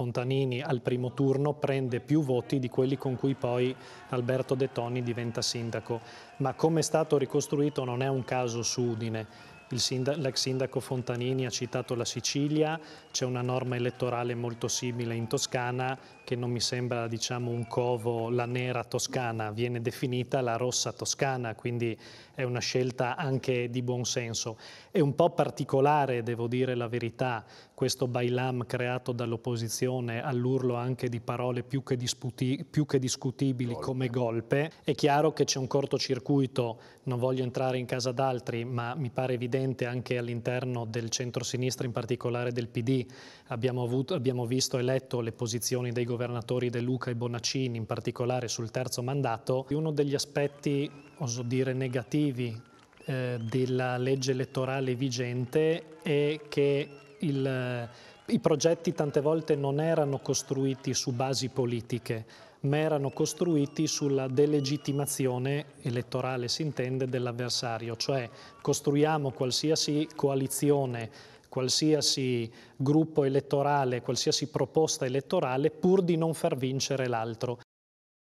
Fontanini al primo turno prende più voti di quelli con cui poi Alberto De Toni diventa sindaco. Ma come è stato ricostruito non è un caso su Udine sindaco, l'ex sindaco Fontanini ha citato la Sicilia, c'è una norma elettorale molto simile in Toscana che non mi sembra diciamo, un covo, la nera toscana, viene definita la rossa toscana, quindi è una scelta anche di buon senso. È un po' particolare, devo dire la verità, questo bailam creato dall'opposizione all'urlo anche di parole più che, disputi, più che discutibili golpe. come golpe. È chiaro che c'è un cortocircuito, non voglio entrare in casa d'altri, ma mi pare evidente potente anche all'interno del centro-sinistra, in particolare del PD. Abbiamo, avuto, abbiamo visto e letto le posizioni dei governatori De Luca e Bonaccini, in particolare sul terzo mandato. Uno degli aspetti, oso dire, negativi eh, della legge elettorale vigente è che il, i progetti tante volte non erano costruiti su basi politiche, ma erano costruiti sulla delegittimazione elettorale, si intende, dell'avversario, cioè costruiamo qualsiasi coalizione qualsiasi gruppo elettorale, qualsiasi proposta elettorale pur di non far vincere l'altro.